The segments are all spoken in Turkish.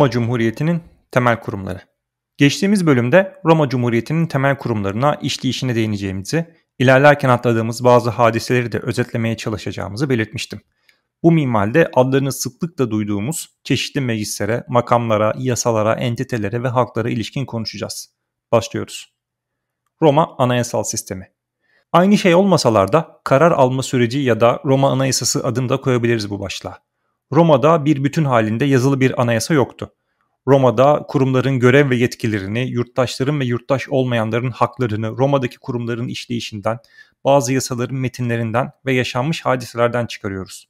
Roma Cumhuriyeti'nin temel kurumları. Geçtiğimiz bölümde Roma Cumhuriyeti'nin temel kurumlarına işleyişine değineceğimizi, ilerlerken atladığımız bazı hadiseleri de özetlemeye çalışacağımızı belirtmiştim. Bu mimalde adlarını sıklıkla duyduğumuz çeşitli meclislere, makamlara, yasalara, entitelere ve halklara ilişkin konuşacağız. Başlıyoruz. Roma Anayasal Sistemi Aynı şey olmasalar da karar alma süreci ya da Roma Anayasası adını da koyabiliriz bu başlığa. Roma'da bir bütün halinde yazılı bir anayasa yoktu. Roma'da kurumların görev ve yetkilerini, yurttaşların ve yurttaş olmayanların haklarını, Roma'daki kurumların işleyişinden, bazı yasaların metinlerinden ve yaşanmış hadiselerden çıkarıyoruz.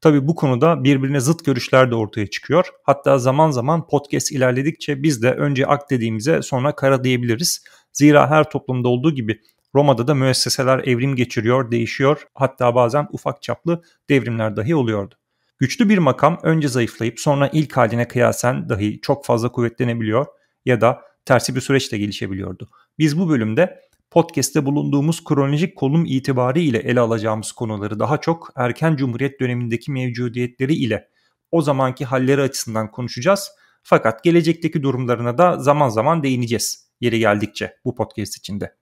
Tabii bu konuda birbirine zıt görüşler de ortaya çıkıyor. Hatta zaman zaman podcast ilerledikçe biz de önce ak dediğimize sonra kara diyebiliriz. Zira her toplumda olduğu gibi Roma'da da müesseseler evrim geçiriyor, değişiyor. Hatta bazen ufak çaplı devrimler dahi oluyordu. Güçlü bir makam önce zayıflayıp sonra ilk haline kıyasen dahi çok fazla kuvvetlenebiliyor ya da tersi bir süreçle gelişebiliyordu. Biz bu bölümde podcast'te bulunduğumuz kronolojik konum itibariyle ele alacağımız konuları daha çok erken cumhuriyet dönemindeki mevcudiyetleri ile o zamanki halleri açısından konuşacağız. Fakat gelecekteki durumlarına da zaman zaman değineceğiz yeri geldikçe bu podcast içinde.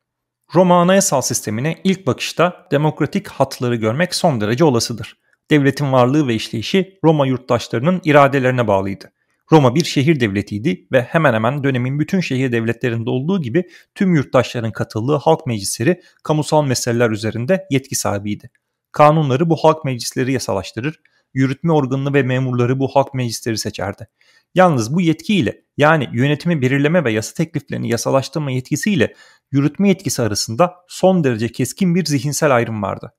Roma anayasal sistemine ilk bakışta demokratik hatları görmek son derece olasıdır devletin varlığı ve işleyişi Roma yurttaşlarının iradelerine bağlıydı. Roma bir şehir devletiydi ve hemen hemen dönemin bütün şehir devletlerinde olduğu gibi tüm yurttaşların katıldığı halk meclisleri kamusal meseleler üzerinde yetki sahibiydi. Kanunları bu halk meclisleri yasalaştırır, yürütme organını ve memurları bu halk meclisleri seçerdi. Yalnız bu yetkiyle yani yönetimi belirleme ve yasa tekliflerini yasalaştırma yetkisiyle yürütme yetkisi arasında son derece keskin bir zihinsel ayrım vardı.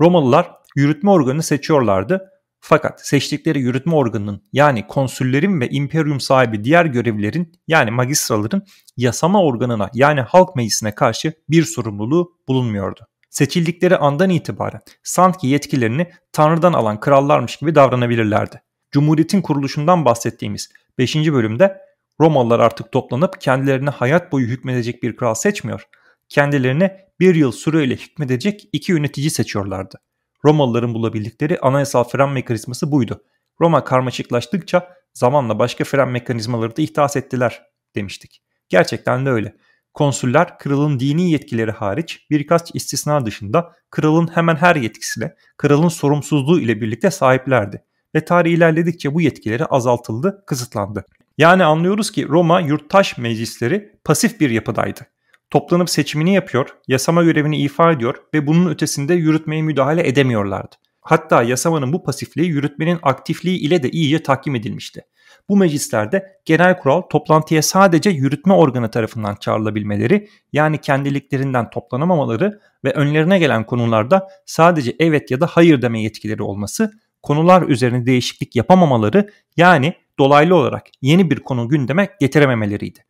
Romalılar yürütme organını seçiyorlardı. Fakat seçtikleri yürütme organının yani konsüllerin ve imperium sahibi diğer görevlilerin yani magistraların yasama organına yani halk meclisine karşı bir sorumluluğu bulunmuyordu. Seçildikleri andan itibaren sanki yetkilerini Tanrı'dan alan krallarmış gibi davranabilirlerdi. Cumhuriyetin kuruluşundan bahsettiğimiz 5. bölümde Romalılar artık toplanıp kendilerine hayat boyu hükmedecek bir kral seçmiyor. Kendilerine bir yıl süreyle hükmedecek iki yönetici seçiyorlardı. Romalıların bulabildikleri anayasal fren mekanizması buydu. Roma karmaşıklaştıkça zamanla başka fren mekanizmaları da ihtas ettiler demiştik. Gerçekten de öyle. Konsüller kralın dini yetkileri hariç birkaç istisna dışında kralın hemen her yetkisine, kralın sorumsuzluğu ile birlikte sahiplerdi. Ve tarih ilerledikçe bu yetkileri azaltıldı, kısıtlandı. Yani anlıyoruz ki Roma yurttaş meclisleri pasif bir yapıdaydı toplanıp seçimini yapıyor, yasama görevini ifa ediyor ve bunun ötesinde yürütmeye müdahale edemiyorlardı. Hatta yasamanın bu pasifliği yürütmenin aktifliği ile de iyice tahkim edilmişti. Bu meclislerde genel kural toplantıya sadece yürütme organı tarafından çağrılabilmeleri yani kendiliklerinden toplanamamaları ve önlerine gelen konularda sadece evet ya da hayır deme yetkileri olması, konular üzerine değişiklik yapamamaları yani dolaylı olarak yeni bir konu gündeme getirememeleriydi.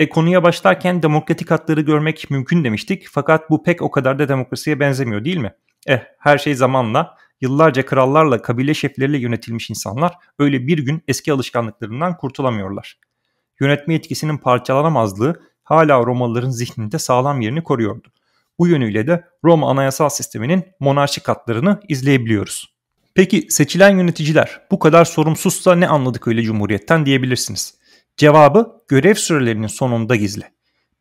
E, konuya başlarken demokratik hakları görmek mümkün demiştik fakat bu pek o kadar da demokrasiye benzemiyor değil mi? Eh her şey zamanla yıllarca krallarla kabile şefleriyle yönetilmiş insanlar öyle bir gün eski alışkanlıklarından kurtulamıyorlar. Yönetme etkisinin parçalanamazlığı hala Romalıların zihninde sağlam yerini koruyordu. Bu yönüyle de Roma anayasal sisteminin monarşi katlarını izleyebiliyoruz. Peki seçilen yöneticiler bu kadar sorumsuzsa ne anladık öyle cumhuriyetten diyebilirsiniz. Cevabı görev sürelerinin sonunda gizli.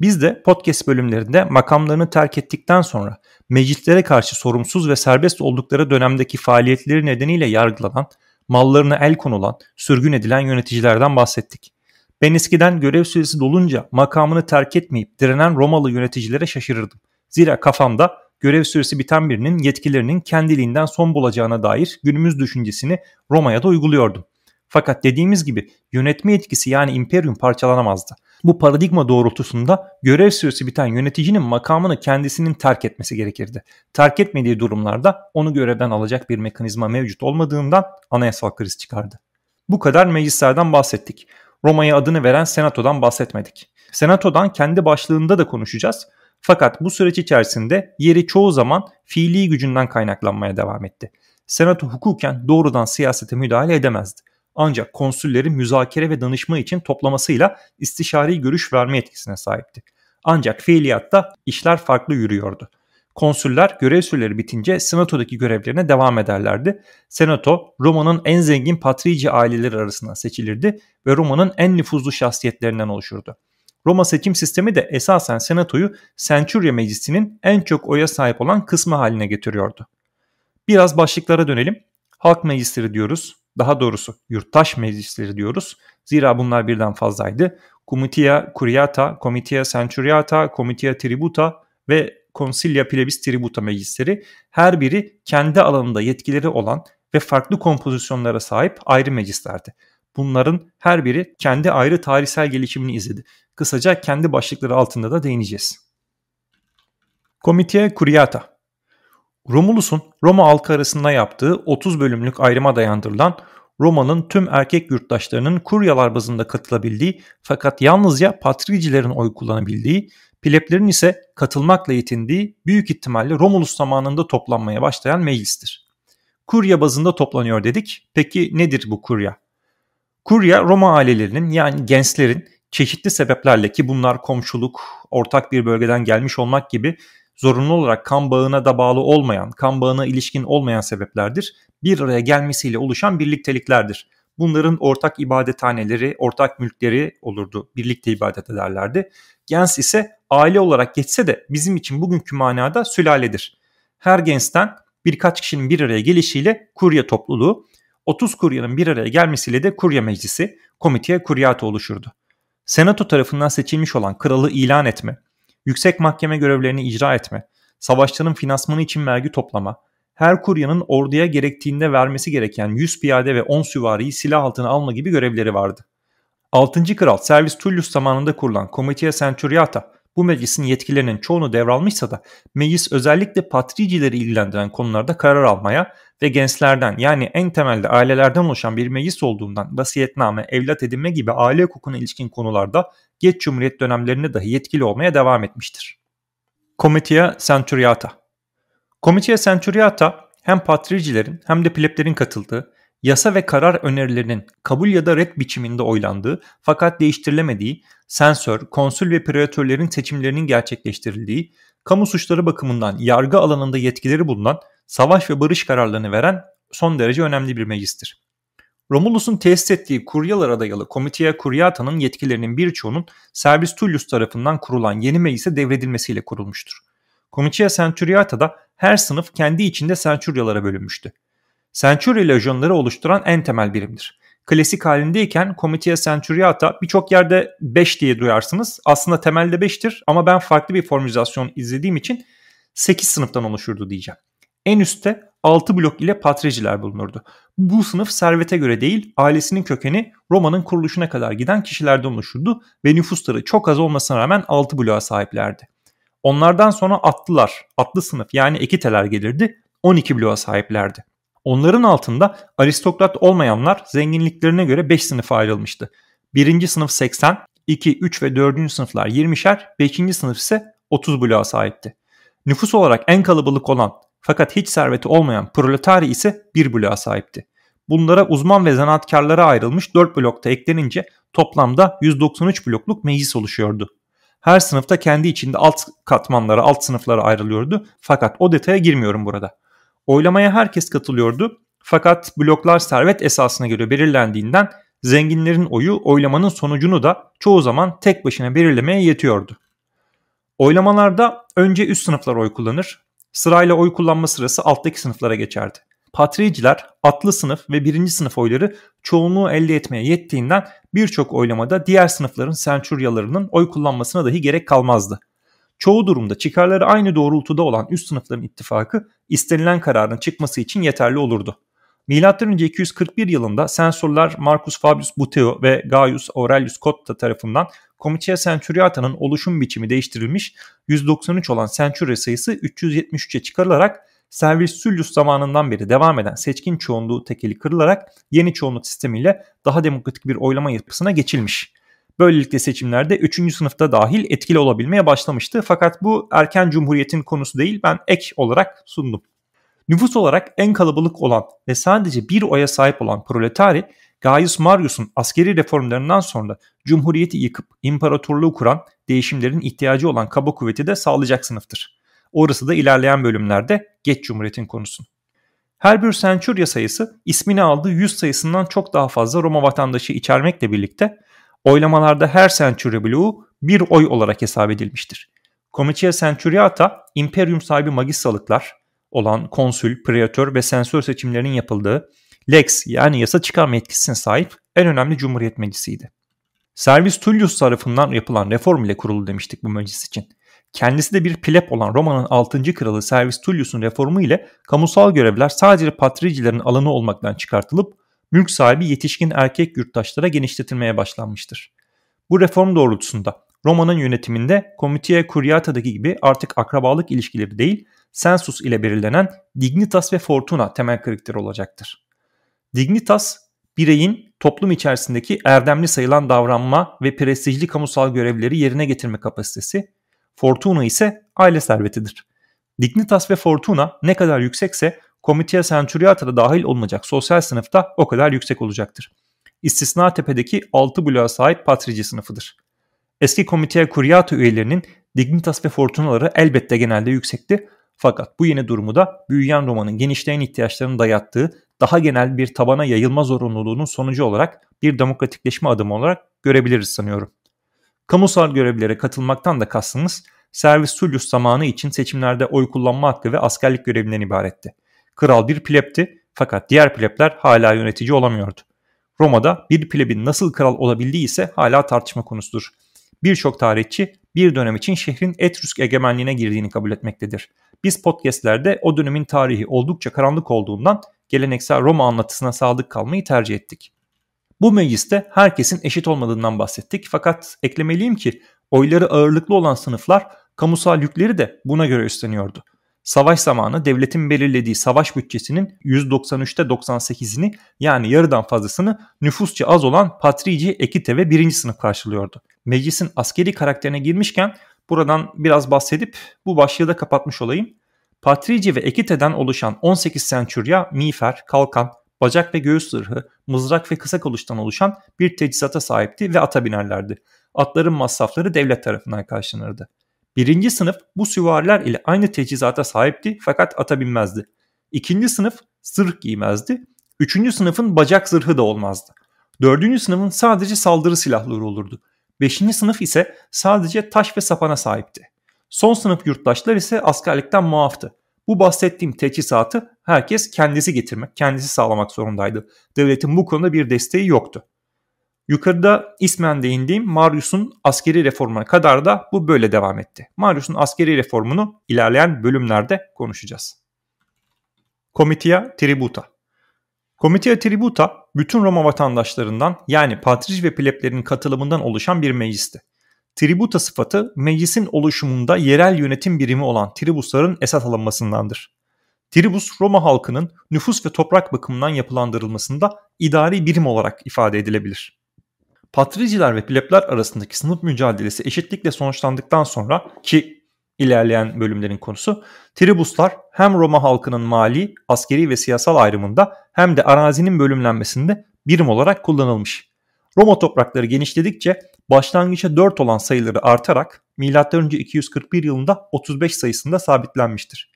Biz de podcast bölümlerinde makamlarını terk ettikten sonra meclislere karşı sorumsuz ve serbest oldukları dönemdeki faaliyetleri nedeniyle yargılanan, mallarına el konulan, sürgün edilen yöneticilerden bahsettik. Ben eskiden görev süresi dolunca makamını terk etmeyip direnen Romalı yöneticilere şaşırırdım. Zira kafamda görev süresi biten birinin yetkilerinin kendiliğinden son bulacağına dair günümüz düşüncesini Roma'ya da uyguluyordum. Fakat dediğimiz gibi yönetme etkisi yani imperium parçalanamazdı. Bu paradigma doğrultusunda görev süresi biten yöneticinin makamını kendisinin terk etmesi gerekirdi. Terk etmediği durumlarda onu görevden alacak bir mekanizma mevcut olmadığından anayasal kriz çıkardı. Bu kadar meclislerden bahsettik. Roma'ya adını veren senatodan bahsetmedik. Senatodan kendi başlığında da konuşacağız. Fakat bu süreç içerisinde yeri çoğu zaman fiili gücünden kaynaklanmaya devam etti. Senato hukuken doğrudan siyasete müdahale edemezdi ancak konsüllerin müzakere ve danışma için toplamasıyla istişari görüş verme yetkisine sahipti. Ancak fiiliyatta işler farklı yürüyordu. Konsüller görev süreleri bitince senatodaki görevlerine devam ederlerdi. Senato Roma'nın en zengin patrici aileleri arasından seçilirdi ve Roma'nın en nüfuzlu şahsiyetlerinden oluşurdu. Roma seçim sistemi de esasen senatoyu Centuria Meclisi'nin en çok oya sahip olan kısmı haline getiriyordu. Biraz başlıklara dönelim. Halk meclisleri diyoruz, daha doğrusu yurttaş meclisleri diyoruz. Zira bunlar birden fazlaydı. Comitia Curiata, Comitia Centuriata, Comitia Tributa ve Consilia Plebis Tributa meclisleri her biri kendi alanında yetkileri olan ve farklı kompozisyonlara sahip ayrı meclislerdi. Bunların her biri kendi ayrı tarihsel gelişimini izledi. Kısaca kendi başlıkları altında da değineceğiz. Komitia Curiata Romulus'un Roma halkı arasında yaptığı 30 bölümlük ayrıma dayandırılan Roma'nın tüm erkek yurttaşlarının kuryalar bazında katılabildiği fakat yalnızca patricilerin oy kullanabildiği, pleblerin ise katılmakla yetindiği büyük ihtimalle Romulus zamanında toplanmaya başlayan meclistir. Kurya bazında toplanıyor dedik. Peki nedir bu kurya? Kurya Roma ailelerinin yani gençlerin çeşitli sebeplerle ki bunlar komşuluk, ortak bir bölgeden gelmiş olmak gibi zorunlu olarak kan bağına da bağlı olmayan, kan bağına ilişkin olmayan sebeplerdir. Bir araya gelmesiyle oluşan birlikteliklerdir. Bunların ortak ibadethaneleri, ortak mülkleri olurdu. Birlikte ibadet ederlerdi. Gens ise aile olarak geçse de bizim için bugünkü manada sülaledir. Her gensten birkaç kişinin bir araya gelişiyle kurye topluluğu, 30 kuryanın bir araya gelmesiyle de kurye meclisi, komiteye kuryatı oluşurdu. Senato tarafından seçilmiş olan kralı ilan etme, yüksek mahkeme görevlerini icra etme, savaşçının finansmanı için vergi toplama, her kuryanın orduya gerektiğinde vermesi gereken 100 piyade ve 10 süvariyi silah altına alma gibi görevleri vardı. 6. Kral Servis Tullius zamanında kurulan Comitia Centuriata bu meclisin yetkilerinin çoğunu devralmışsa da meclis özellikle patricileri ilgilendiren konularda karar almaya ve gençlerden yani en temelde ailelerden oluşan bir meclis olduğundan vasiyetname, evlat edinme gibi aile hukukuna ilişkin konularda geç Cumhuriyet dönemlerinde dahi yetkili olmaya devam etmiştir. Comitia Centuriata Comitia Centuriata hem patricilerin hem de pleblerin katıldığı, yasa ve karar önerilerinin kabul ya da red biçiminde oylandığı fakat değiştirilemediği, sensör, konsül ve preatörlerin seçimlerinin gerçekleştirildiği, kamu suçları bakımından yargı alanında yetkileri bulunan, savaş ve barış kararlarını veren son derece önemli bir meclistir. Romulus'un tesis ettiği kuryalara dayalı Komitia Curiata'nın yetkilerinin birçoğunun Servius Tullius tarafından kurulan yeni meclise devredilmesiyle kurulmuştur. Komitia da her sınıf kendi içinde centuriyalara bölünmüştü. Centuria lejyonları oluşturan en temel birimdir. Klasik halindeyken Komitia Centuriata birçok yerde 5 diye duyarsınız. Aslında temelde 5'tir ama ben farklı bir formülizasyon izlediğim için 8 sınıftan oluşurdu diyeceğim. En üstte 6 blok ile patriciler bulunurdu. Bu sınıf servete göre değil, ailesinin kökeni Roma'nın kuruluşuna kadar giden kişilerden oluşurdu ve nüfusları çok az olmasına rağmen 6 bloğa sahiplerdi. Onlardan sonra atlılar, atlı sınıf yani ekiteler gelirdi, 12 bloğa sahiplerdi. Onların altında aristokrat olmayanlar zenginliklerine göre 5 sınıfa ayrılmıştı. 1. sınıf 80, 2, 3 ve 4. sınıflar 20'şer, 5. sınıf ise 30 bloğa sahipti. Nüfus olarak en kalabalık olan fakat hiç serveti olmayan proletari ise bir bloğa sahipti. Bunlara uzman ve zanaatkarlara ayrılmış 4 blokta eklenince toplamda 193 blokluk meclis oluşuyordu. Her sınıfta kendi içinde alt katmanlara, alt sınıflara ayrılıyordu. Fakat o detaya girmiyorum burada. Oylamaya herkes katılıyordu. Fakat bloklar servet esasına göre belirlendiğinden zenginlerin oyu oylamanın sonucunu da çoğu zaman tek başına belirlemeye yetiyordu. Oylamalarda önce üst sınıflar oy kullanır, Sırayla oy kullanma sırası alttaki sınıflara geçerdi. Patriciler atlı sınıf ve birinci sınıf oyları çoğunluğu elde etmeye yettiğinden birçok oylamada diğer sınıfların sençuryalarının oy kullanmasına dahi gerek kalmazdı. Çoğu durumda çıkarları aynı doğrultuda olan üst sınıfların ittifakı istenilen kararın çıkması için yeterli olurdu önce 241 yılında sensörler Marcus Fabius Buteo ve Gaius Aurelius Cotta tarafından Comitia Centuriata'nın oluşum biçimi değiştirilmiş 193 olan sensüre sayısı 373'e çıkarılarak Servicius zamanından beri devam eden seçkin çoğunluğu tekeli kırılarak yeni çoğunluk sistemiyle daha demokratik bir oylama yapısına geçilmiş. Böylelikle seçimlerde 3. sınıfta dahil etkili olabilmeye başlamıştı fakat bu erken cumhuriyetin konusu değil ben ek olarak sundum. Nüfus olarak en kalabalık olan ve sadece bir oya sahip olan proletari Gaius Marius'un askeri reformlarından sonra cumhuriyeti yıkıp imparatorluğu kuran değişimlerin ihtiyacı olan kaba kuvveti de sağlayacak sınıftır. Orası da ilerleyen bölümlerde geç cumhuriyetin konusu. Her bir senturya sayısı ismini aldığı 100 sayısından çok daha fazla Roma vatandaşı içermekle birlikte oylamalarda her senturya bloğu bir oy olarak hesap edilmiştir. Comitia Centuriata, imperium sahibi magistralıklar, olan konsül, preatör ve sensör seçimlerinin yapıldığı Lex yani yasa çıkarma yetkisine sahip en önemli Cumhuriyet Meclisi'ydi. Servis Tullius tarafından yapılan reform ile kuruldu demiştik bu meclis için. Kendisi de bir pleb olan Roma'nın 6. kralı Servis Tullius'un reformu ile kamusal görevler sadece patricilerin alanı olmaktan çıkartılıp mülk sahibi yetişkin erkek yurttaşlara genişletilmeye başlanmıştır. Bu reform doğrultusunda Roma'nın yönetiminde Comitia Curiata'daki gibi artık akrabalık ilişkileri değil, sensus ile belirlenen dignitas ve fortuna temel kriter olacaktır. Dignitas, bireyin toplum içerisindeki erdemli sayılan davranma ve prestijli kamusal görevleri yerine getirme kapasitesi, fortuna ise aile servetidir. Dignitas ve fortuna ne kadar yüksekse Komitia Centuriata da dahil olmayacak sosyal sınıfta o kadar yüksek olacaktır. İstisna tepedeki 6 bloğa sahip patrici sınıfıdır. Eski Komitia Curiata üyelerinin dignitas ve fortunaları elbette genelde yüksekti fakat bu yeni durumu da büyüyen romanın genişleyen ihtiyaçlarının dayattığı daha genel bir tabana yayılma zorunluluğunun sonucu olarak bir demokratikleşme adımı olarak görebiliriz sanıyorum. Kamusal görevlere katılmaktan da kastımız servis Tullius zamanı için seçimlerde oy kullanma hakkı ve askerlik görevinden ibaretti. Kral bir plepti fakat diğer plepler hala yönetici olamıyordu. Roma'da bir plebin nasıl kral olabildiği ise hala tartışma konusudur. Birçok tarihçi bir dönem için şehrin Etrusk egemenliğine girdiğini kabul etmektedir. Biz podcastlerde o dönemin tarihi oldukça karanlık olduğundan geleneksel Roma anlatısına sadık kalmayı tercih ettik. Bu mecliste herkesin eşit olmadığından bahsettik fakat eklemeliyim ki oyları ağırlıklı olan sınıflar kamusal yükleri de buna göre üstleniyordu. Savaş zamanı devletin belirlediği savaş bütçesinin 193'te 98'ini yani yarıdan fazlasını nüfusça az olan Patrici, Ekite ve 1. sınıf karşılıyordu. Meclisin askeri karakterine girmişken Buradan biraz bahsedip bu başlığı da kapatmış olayım. Patrici ve ekiteden oluşan 18 sençürya, miğfer, kalkan, bacak ve göğüs zırhı, mızrak ve kısa kılıçtan oluşan bir teçhizata sahipti ve ata binerlerdi. Atların masrafları devlet tarafından karşılanırdı. Birinci sınıf bu süvariler ile aynı teçhizata sahipti fakat ata binmezdi. İkinci sınıf zırh giymezdi. Üçüncü sınıfın bacak zırhı da olmazdı. Dördüncü sınıfın sadece saldırı silahları olurdu. 5. sınıf ise sadece taş ve sapana sahipti. Son sınıf yurttaşlar ise askerlikten muaftı. Bu bahsettiğim teçhizatı herkes kendisi getirmek, kendisi sağlamak zorundaydı. Devletin bu konuda bir desteği yoktu. Yukarıda ismen değindiğim Marius'un askeri reformuna kadar da bu böyle devam etti. Marius'un askeri reformunu ilerleyen bölümlerde konuşacağız. Komitia Tributa Komitea Tributa bütün Roma vatandaşlarından yani patrici ve pleblerin katılımından oluşan bir meclisti. Tributa sıfatı meclisin oluşumunda yerel yönetim birimi olan tribusların esas alınmasındandır. Tribus Roma halkının nüfus ve toprak bakımından yapılandırılmasında idari birim olarak ifade edilebilir. Patriciler ve plebler arasındaki sınıf mücadelesi eşitlikle sonuçlandıktan sonra ki ilerleyen bölümlerin konusu. Tribuslar hem Roma halkının mali, askeri ve siyasal ayrımında hem de arazinin bölümlenmesinde birim olarak kullanılmış. Roma toprakları genişledikçe başlangıçta 4 olan sayıları artarak M.Ö. 241 yılında 35 sayısında sabitlenmiştir.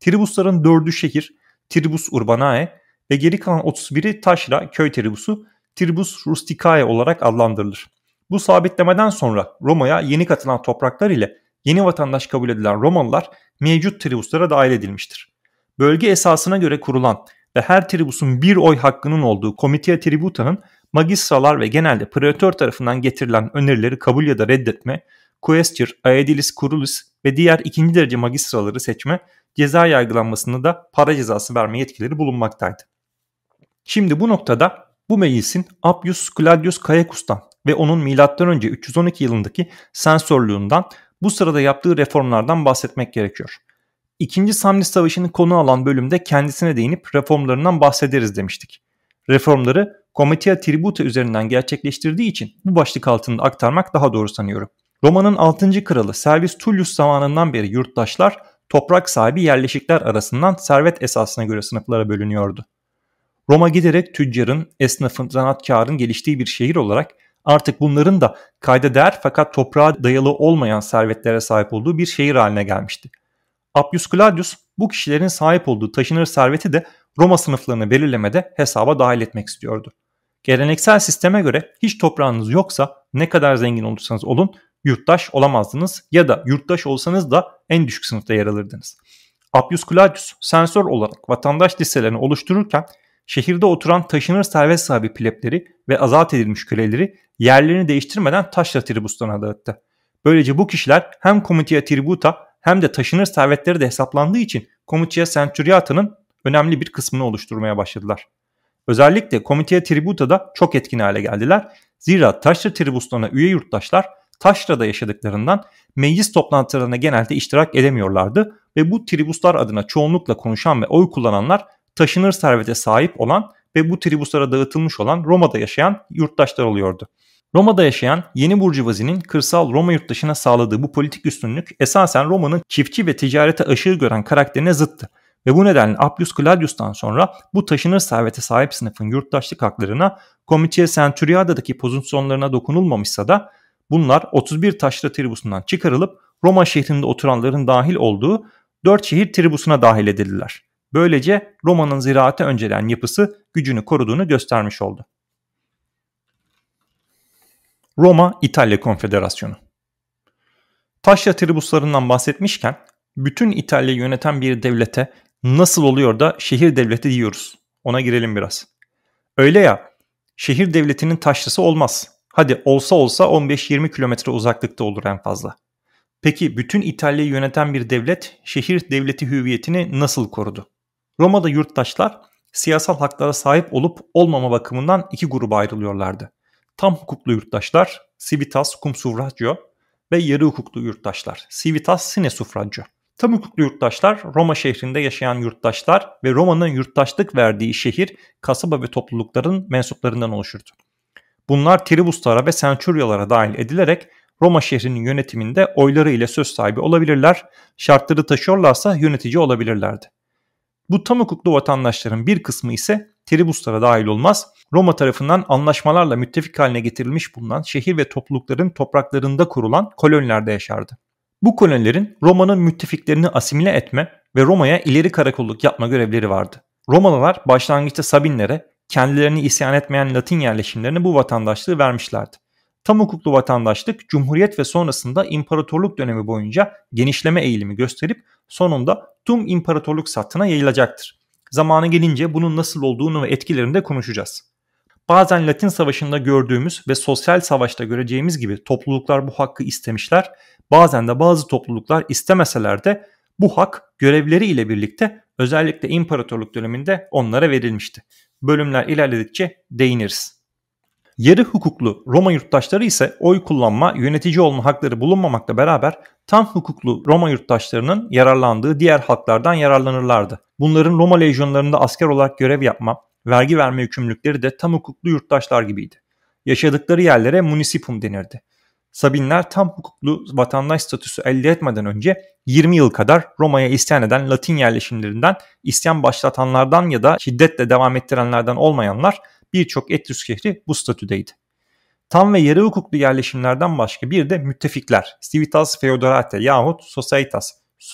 Tribusların 4'ü şehir, Tribus Urbanae ve geri kalan 31'i taşra, köy tribusu, Tribus Rusticae olarak adlandırılır. Bu sabitlemeden sonra Roma'ya yeni katılan topraklar ile yeni vatandaş kabul edilen Romalılar mevcut tribuslara dahil edilmiştir. Bölge esasına göre kurulan ve her tribusun bir oy hakkının olduğu Komitia Tributa'nın magistralar ve genelde praetör tarafından getirilen önerileri kabul ya da reddetme, quaestor, aedilis curulis ve diğer ikinci derece magistraları seçme, ceza yargılanmasında da para cezası verme yetkileri bulunmaktaydı. Şimdi bu noktada bu meclisin Appius Claudius Caecus'tan ve onun M.Ö. 312 yılındaki sensörlüğünden bu sırada yaptığı reformlardan bahsetmek gerekiyor. İkinci Samni Savaşı'nı konu alan bölümde kendisine değinip reformlarından bahsederiz demiştik. Reformları Comitia Tributa üzerinden gerçekleştirdiği için bu başlık altında aktarmak daha doğru sanıyorum. Roma'nın 6. kralı Servius Tullius zamanından beri yurttaşlar toprak sahibi yerleşikler arasından servet esasına göre sınıflara bölünüyordu. Roma giderek tüccarın, esnafın, zanaatkarın geliştiği bir şehir olarak artık bunların da kayda değer fakat toprağa dayalı olmayan servetlere sahip olduğu bir şehir haline gelmişti. Appius Claudius bu kişilerin sahip olduğu taşınır serveti de Roma sınıflarını belirlemede hesaba dahil etmek istiyordu. Geleneksel sisteme göre hiç toprağınız yoksa ne kadar zengin olursanız olun yurttaş olamazdınız ya da yurttaş olsanız da en düşük sınıfta yer alırdınız. Appius Claudius sensör olarak vatandaş listelerini oluştururken şehirde oturan taşınır servet sahibi plebleri ve azat edilmiş köleleri yerlerini değiştirmeden taşla tribuslarına dağıttı. Böylece bu kişiler hem komitia tributa hem de taşınır servetleri de hesaplandığı için komitia centuriata'nın önemli bir kısmını oluşturmaya başladılar. Özellikle komitia tributa da çok etkin hale geldiler. Zira taşra tribustan'a üye yurttaşlar Taşra'da yaşadıklarından meclis toplantılarına genelde iştirak edemiyorlardı ve bu tribuslar adına çoğunlukla konuşan ve oy kullananlar taşınır servete sahip olan ve bu tribuslara dağıtılmış olan Roma'da yaşayan yurttaşlar oluyordu. Roma'da yaşayan yeni burjuvazinin kırsal Roma yurttaşına sağladığı bu politik üstünlük esasen Roma'nın çiftçi ve ticarete aşığı gören karakterine zıttı. Ve bu nedenle Appius Claudius'tan sonra bu taşınır servete sahip sınıfın yurttaşlık haklarına Komitia Centuriada'daki pozisyonlarına dokunulmamışsa da bunlar 31 taşra tribusundan çıkarılıp Roma şehrinde oturanların dahil olduğu 4 şehir tribusuna dahil edildiler. Böylece Roma'nın ziraate önceden yapısı gücünü koruduğunu göstermiş oldu. Roma İtalya Konfederasyonu Taşya tribuslarından bahsetmişken bütün İtalya'yı yöneten bir devlete nasıl oluyor da şehir devleti diyoruz. Ona girelim biraz. Öyle ya şehir devletinin taşlısı olmaz. Hadi olsa olsa 15-20 kilometre uzaklıkta olur en fazla. Peki bütün İtalya'yı yöneten bir devlet şehir devleti hüviyetini nasıl korudu? Roma'da yurttaşlar siyasal haklara sahip olup olmama bakımından iki gruba ayrılıyorlardı. Tam hukuklu yurttaşlar, civitas cum suffragio ve yarı hukuklu yurttaşlar, civitas sine suffragio. Tam hukuklu yurttaşlar Roma şehrinde yaşayan yurttaşlar ve Roma'nın yurttaşlık verdiği şehir, kasaba ve toplulukların mensuplarından oluşurdu. Bunlar tribuslara ve senturyalara dahil edilerek Roma şehrinin yönetiminde oyları ile söz sahibi olabilirler, şartları taşıyorlarsa yönetici olabilirlerdi. Bu tam hukuklu vatandaşların bir kısmı ise tribuslara dahil olmaz. Roma tarafından anlaşmalarla müttefik haline getirilmiş bulunan şehir ve toplulukların topraklarında kurulan kolonilerde yaşardı. Bu kolonilerin Roma'nın müttefiklerini asimile etme ve Roma'ya ileri karakolluk yapma görevleri vardı. Romalılar başlangıçta Sabinlere kendilerini isyan etmeyen Latin yerleşimlerine bu vatandaşlığı vermişlerdi. Tam hukuklu vatandaşlık Cumhuriyet ve sonrasında imparatorluk dönemi boyunca genişleme eğilimi gösterip sonunda tüm imparatorluk sattına yayılacaktır. Zamanı gelince bunun nasıl olduğunu ve etkilerini de konuşacağız. Bazen Latin Savaşı'nda gördüğümüz ve sosyal savaşta göreceğimiz gibi topluluklar bu hakkı istemişler, bazen de bazı topluluklar istemeseler de bu hak görevleri ile birlikte özellikle imparatorluk döneminde onlara verilmişti. Bölümler ilerledikçe değiniriz. Yarı hukuklu Roma yurttaşları ise oy kullanma, yönetici olma hakları bulunmamakla beraber tam hukuklu Roma yurttaşlarının yararlandığı diğer halklardan yararlanırlardı. Bunların Roma lejyonlarında asker olarak görev yapma, vergi verme yükümlülükleri de tam hukuklu yurttaşlar gibiydi. Yaşadıkları yerlere municipum denirdi. Sabinler tam hukuklu vatandaş statüsü elde etmeden önce 20 yıl kadar Roma'ya isyan eden Latin yerleşimlerinden, isyan başlatanlardan ya da şiddetle devam ettirenlerden olmayanlar birçok Etrusk şehri bu statüdeydi. Tam ve yarı hukuklu yerleşimlerden başka bir de müttefikler, civitas feodorate yahut societas,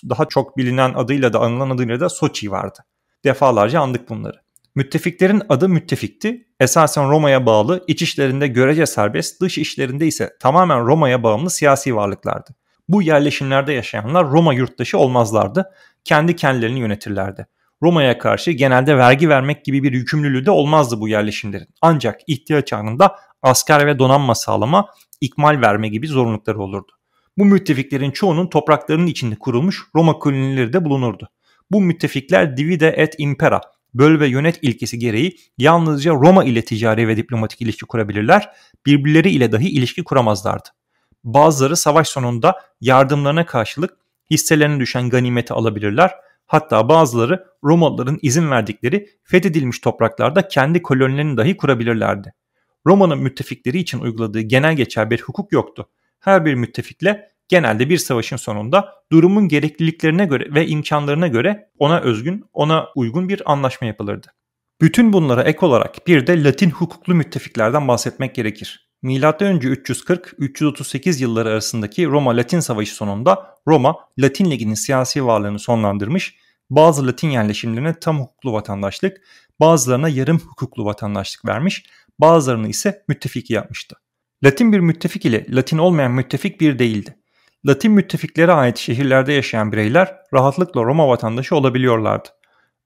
daha çok bilinen adıyla da anılan adıyla da Soçi vardı. Defalarca andık bunları. Müttefiklerin adı müttefikti. Esasen Roma'ya bağlı, iç işlerinde görece serbest, dış işlerinde ise tamamen Roma'ya bağımlı siyasi varlıklardı. Bu yerleşimlerde yaşayanlar Roma yurttaşı olmazlardı, kendi kendilerini yönetirlerdi. Roma'ya karşı genelde vergi vermek gibi bir yükümlülüğü de olmazdı bu yerleşimlerin. Ancak ihtiyaç anında asker ve donanma sağlama, ikmal verme gibi zorunlulukları olurdu. Bu müttefiklerin çoğunun topraklarının içinde kurulmuş Roma kolonileri de bulunurdu. Bu müttefikler divide et impera, böl ve yönet ilkesi gereği yalnızca Roma ile ticari ve diplomatik ilişki kurabilirler, birbirleri ile dahi ilişki kuramazlardı. Bazıları savaş sonunda yardımlarına karşılık hisselerine düşen ganimeti alabilirler Hatta bazıları Romalıların izin verdikleri fethedilmiş topraklarda kendi kolonilerini dahi kurabilirlerdi. Roma'nın müttefikleri için uyguladığı genel geçer bir hukuk yoktu. Her bir müttefikle genelde bir savaşın sonunda durumun gerekliliklerine göre ve imkanlarına göre ona özgün, ona uygun bir anlaşma yapılırdı. Bütün bunlara ek olarak bir de Latin hukuklu müttefiklerden bahsetmek gerekir. M.Ö. 340-338 yılları arasındaki Roma-Latin Savaşı sonunda Roma, Latin Ligi'nin siyasi varlığını sonlandırmış, bazı Latin yerleşimlerine tam hukuklu vatandaşlık, bazılarına yarım hukuklu vatandaşlık vermiş, bazılarını ise müttefik yapmıştı. Latin bir müttefik ile Latin olmayan müttefik bir değildi. Latin müttefiklere ait şehirlerde yaşayan bireyler rahatlıkla Roma vatandaşı olabiliyorlardı.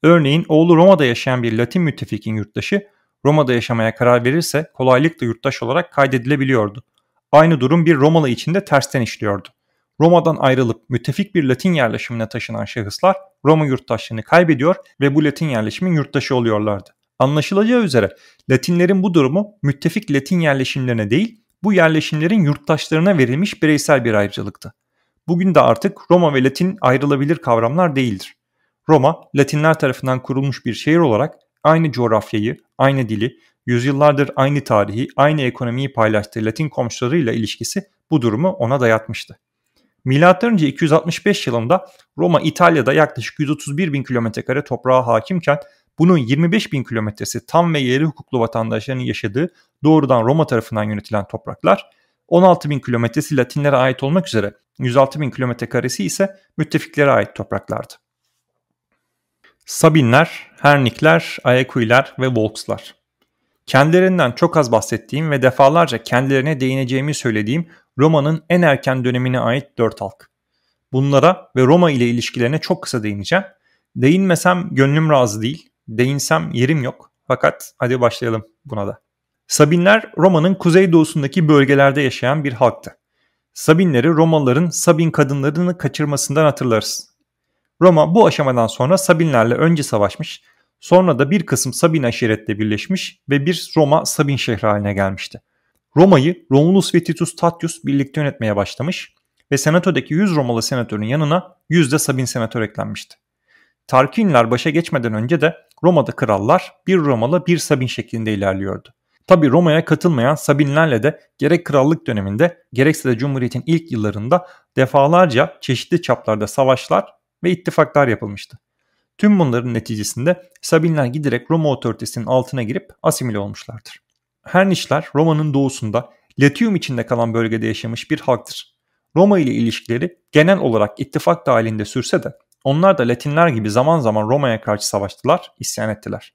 Örneğin oğlu Roma'da yaşayan bir Latin müttefikin yurttaşı Roma'da yaşamaya karar verirse kolaylıkla yurttaş olarak kaydedilebiliyordu. Aynı durum bir Romalı için de tersten işliyordu. Roma'dan ayrılıp müttefik bir Latin yerleşimine taşınan şahıslar Roma yurttaşlığını kaybediyor ve bu Latin yerleşimin yurttaşı oluyorlardı. Anlaşılacağı üzere Latinlerin bu durumu müttefik Latin yerleşimlerine değil bu yerleşimlerin yurttaşlarına verilmiş bireysel bir ayrıcalıktı. Bugün de artık Roma ve Latin ayrılabilir kavramlar değildir. Roma, Latinler tarafından kurulmuş bir şehir olarak aynı coğrafyayı, aynı dili, yüzyıllardır aynı tarihi, aynı ekonomiyi paylaştığı Latin komşularıyla ilişkisi bu durumu ona dayatmıştı. M.Ö. 265 yılında Roma İtalya'da yaklaşık 131 bin kilometrekare toprağa hakimken bunun 25 bin kilometresi tam ve yeri hukuklu vatandaşların yaşadığı doğrudan Roma tarafından yönetilen topraklar, 16 bin kilometresi Latinlere ait olmak üzere 106 bin kilometre karesi ise müttefiklere ait topraklardı. Sabinler Hernikler, Ayakuiler ve Volkslar. Kendilerinden çok az bahsettiğim ve defalarca kendilerine değineceğimi söylediğim Roma'nın en erken dönemine ait dört halk. Bunlara ve Roma ile ilişkilerine çok kısa değineceğim. Değinmesem gönlüm razı değil, değinsem yerim yok. Fakat hadi başlayalım buna da. Sabinler Roma'nın kuzeydoğusundaki bölgelerde yaşayan bir halktı. Sabinleri Romalıların Sabin kadınlarını kaçırmasından hatırlarız. Roma bu aşamadan sonra Sabinlerle önce savaşmış Sonra da bir kısım Sabin aşiretle birleşmiş ve bir Roma Sabin şehri haline gelmişti. Roma'yı Romulus ve Titus Tatius birlikte yönetmeye başlamış ve senatodaki 100 Romalı senatörün yanına 100 de Sabin senatör eklenmişti. Tarkinler başa geçmeden önce de Roma'da krallar bir Romalı bir Sabin şeklinde ilerliyordu. Tabi Roma'ya katılmayan Sabinlerle de gerek krallık döneminde gerekse de Cumhuriyet'in ilk yıllarında defalarca çeşitli çaplarda savaşlar ve ittifaklar yapılmıştı. Tüm bunların neticesinde Sabinler giderek Roma otoritesinin altına girip asimile olmuşlardır. Hernişler Roma'nın doğusunda Latium içinde kalan bölgede yaşamış bir halktır. Roma ile ilişkileri genel olarak ittifak dahilinde sürse de onlar da Latinler gibi zaman zaman Roma'ya karşı savaştılar, isyan ettiler.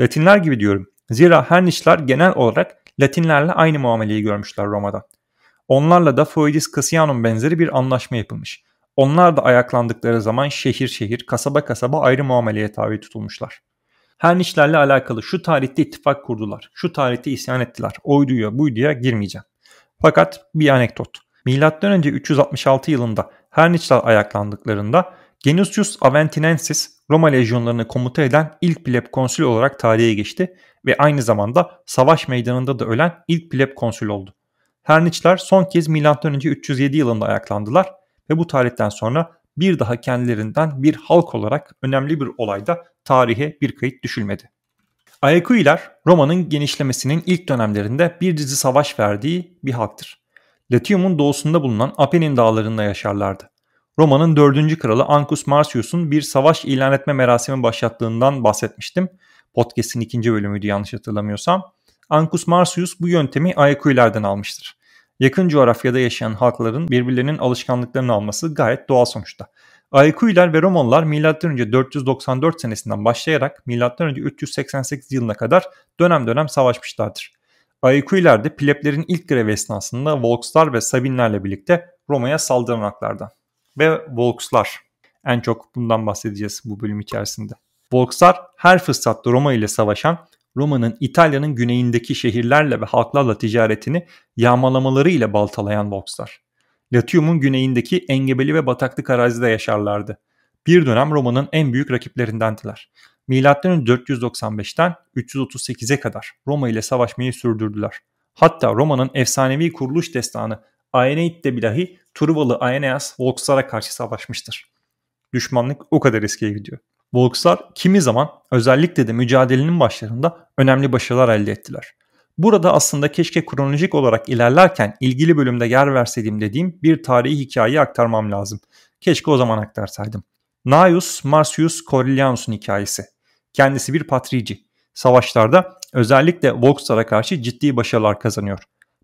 Latinler gibi diyorum. Zira Hernişler genel olarak Latinlerle aynı muameleyi görmüşler Roma'da. Onlarla da Foedis Cassianum benzeri bir anlaşma yapılmış. Onlar da ayaklandıkları zaman şehir şehir, kasaba kasaba ayrı muameleye tabi tutulmuşlar. Hermişlerle alakalı şu tarihte ittifak kurdular, şu tarihte isyan ettiler, oyduya buyduya girmeyeceğim. Fakat bir anekdot. M.Ö. 366 yılında Herniçler ayaklandıklarında Genusius Aventinensis Roma lejyonlarını komuta eden ilk pleb konsül olarak tarihe geçti ve aynı zamanda savaş meydanında da ölen ilk pleb konsül oldu. Herniçler son kez M.Ö. 307 yılında ayaklandılar ve bu tarihten sonra bir daha kendilerinden bir halk olarak önemli bir olayda tarihe bir kayıt düşülmedi. Ayakuiler Roma'nın genişlemesinin ilk dönemlerinde bir dizi savaş verdiği bir halktır. Latium'un doğusunda bulunan Apennin dağlarında yaşarlardı. Roma'nın 4. kralı Ancus Marcius'un bir savaş ilan etme merasimi başlattığından bahsetmiştim. Podcast'in ikinci bölümüydü yanlış hatırlamıyorsam. Ancus Marcius bu yöntemi Ayakuilerden almıştır yakın coğrafyada yaşayan halkların birbirlerinin alışkanlıklarını alması gayet doğal sonuçta. Aikuiler ve Romalılar M.Ö. 494 senesinden başlayarak M.Ö. 388 yılına kadar dönem dönem savaşmışlardır. Aikuiler de pleblerin ilk grevi esnasında Volkslar ve Sabinlerle birlikte Roma'ya saldıranaklardan. Ve Volkslar. En çok bundan bahsedeceğiz bu bölüm içerisinde. Volkslar her fırsatta Roma ile savaşan Roma'nın İtalya'nın güneyindeki şehirlerle ve halklarla ticaretini yağmalamaları ile baltalayan Voxlar. Latium'un güneyindeki engebeli ve bataklık arazide yaşarlardı. Bir dönem Roma'nın en büyük rakiplerindendiler. Milattan 495'ten 338'e kadar Roma ile savaşmayı sürdürdüler. Hatta Roma'nın efsanevi kuruluş destanı Aeneid'de bilahi Truvalı Aeneas Volkslara karşı savaşmıştır. Düşmanlık o kadar eskiye gidiyor. Volkslar kimi zaman özellikle de mücadelenin başlarında önemli başarılar elde ettiler. Burada aslında keşke kronolojik olarak ilerlerken ilgili bölümde yer verseydim dediğim bir tarihi hikayeyi aktarmam lazım. Keşke o zaman aktarsaydım. Gnaeus Marcius Coriolanus'un hikayesi. Kendisi bir patrici. Savaşlarda özellikle Volkslara karşı ciddi başarılar kazanıyor.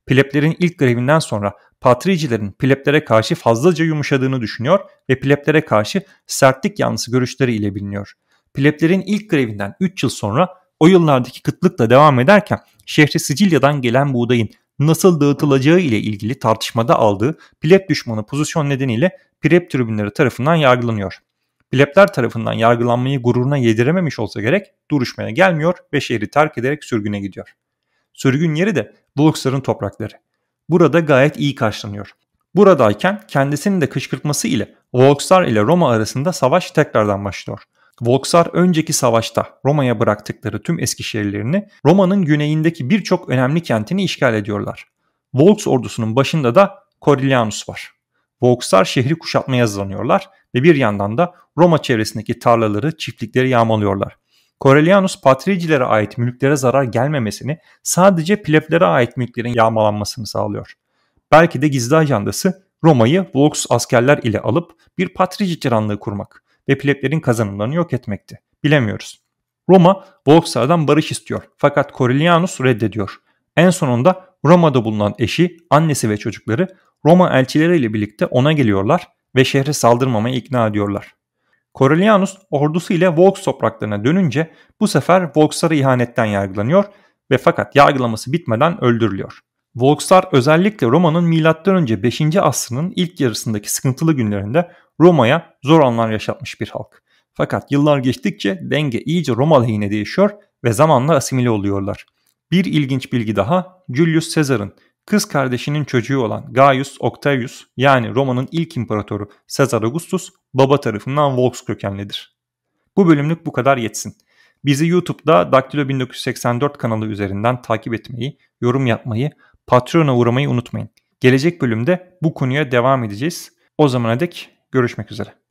Pleplerin ilk grevinden sonra patricilerin pleplere karşı fazlaca yumuşadığını düşünüyor ve pleplere karşı sertlik yanlısı görüşleri ile biliniyor. Pleplerin ilk grevinden 3 yıl sonra o yıllardaki kıtlıkla devam ederken şehre Sicilya'dan gelen buğdayın nasıl dağıtılacağı ile ilgili tartışmada aldığı plep düşmanı pozisyon nedeniyle plep tribünleri tarafından yargılanıyor. Plepler tarafından yargılanmayı gururuna yedirememiş olsa gerek duruşmaya gelmiyor ve şehri terk ederek sürgüne gidiyor. Sürgün yeri de Bluxer'ın toprakları. Burada gayet iyi karşılanıyor. Buradayken kendisinin de kışkırtması ile Volksar ile Roma arasında savaş tekrardan başlıyor. Volksar önceki savaşta Roma'ya bıraktıkları tüm eski şehirlerini Roma'nın güneyindeki birçok önemli kentini işgal ediyorlar. Volks ordusunun başında da Coriolanus var. Volkslar şehri kuşatmaya hazırlanıyorlar ve bir yandan da Roma çevresindeki tarlaları, çiftlikleri yağmalıyorlar. Corellianus patricilere ait mülklere zarar gelmemesini sadece plebelere ait mülklerin yağmalanmasını sağlıyor. Belki de gizli ajandası Roma'yı Volux askerler ile alıp bir patrici tiranlığı kurmak ve pleblerin kazanımlarını yok etmekti. Bilemiyoruz. Roma Volkslardan barış istiyor fakat Corellianus reddediyor. En sonunda Roma'da bulunan eşi, annesi ve çocukları Roma elçileriyle birlikte ona geliyorlar ve şehre saldırmamaya ikna ediyorlar. Coriolanus ordusu ile Volks topraklarına dönünce bu sefer Volkslara ihanetten yargılanıyor ve fakat yargılaması bitmeden öldürülüyor. Volkslar özellikle Roma'nın M.Ö. 5. asrının ilk yarısındaki sıkıntılı günlerinde Roma'ya zor anlar yaşatmış bir halk. Fakat yıllar geçtikçe denge iyice Roma lehine değişiyor ve zamanla asimile oluyorlar. Bir ilginç bilgi daha Julius Caesar'ın kız kardeşinin çocuğu olan Gaius Octavius yani Roma'nın ilk imparatoru Caesar Augustus baba tarafından Volks kökenlidir. Bu bölümlük bu kadar yetsin. Bizi YouTube'da Daktilo 1984 kanalı üzerinden takip etmeyi, yorum yapmayı, Patreon'a uğramayı unutmayın. Gelecek bölümde bu konuya devam edeceğiz. O zamana dek görüşmek üzere.